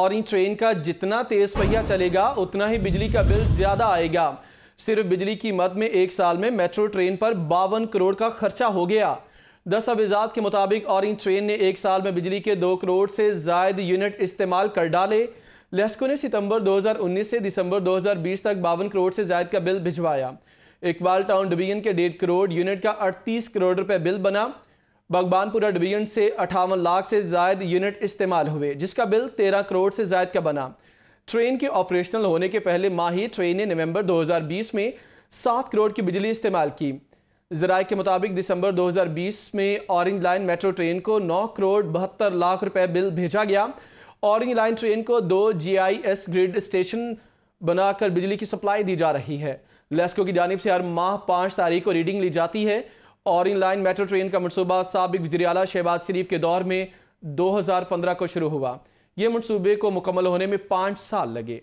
और ट्रेन का जितना तेज़ पहिया चलेगा उतना ही बिजली का बिल ज़्यादा आएगा सिर्फ बिजली की मद में एक साल में मेट्रो ट्रेन पर बावन करोड़ का खर्चा हो गया दस्तावेजात के मुताबिक और इन ट्रेन ने एक साल में बिजली के दो करोड़ से जायद यूनिट इस्तेमाल कर डाले लेस्को ने सितंबर 2019 से दिसंबर 2020 तक बावन करोड़ से जायद का बिल भिजवाया इकबाल टाउन डिवीजन के डेढ़ करोड़ यूनिट का 38 करोड़ रुपए बिल बना बागबानपुरा डिवीजन से अठावन लाख से जायद यूनिट इस्तेमाल हुए जिसका बिल तेरह करोड़ से जायद का बना ट्रेन के ऑपरेशनल होने के पहले माह ट्रेन ने नवंबर 2020 में सात करोड़ की बिजली इस्तेमाल की जराए के मुताबिक दिसंबर 2020 में ऑरेंज लाइन मेट्रो ट्रेन को नौ करोड़ बहत्तर लाख रुपए बिल भेजा गया ऑरेंज लाइन ट्रेन को दो जीआईएस ग्रिड स्टेशन बनाकर बिजली की सप्लाई दी जा रही है लेस्को की जानब से हर माह पाँच तारीख को रीडिंग ली जाती है और इन लाइन मेट्रो ट्रेन का मनसूबा सबक वजी अला शहबाज शरीफ के दौर में 2015 को शुरू हुआ ये मनसूबे को मुकम्मल होने में पाँच साल लगे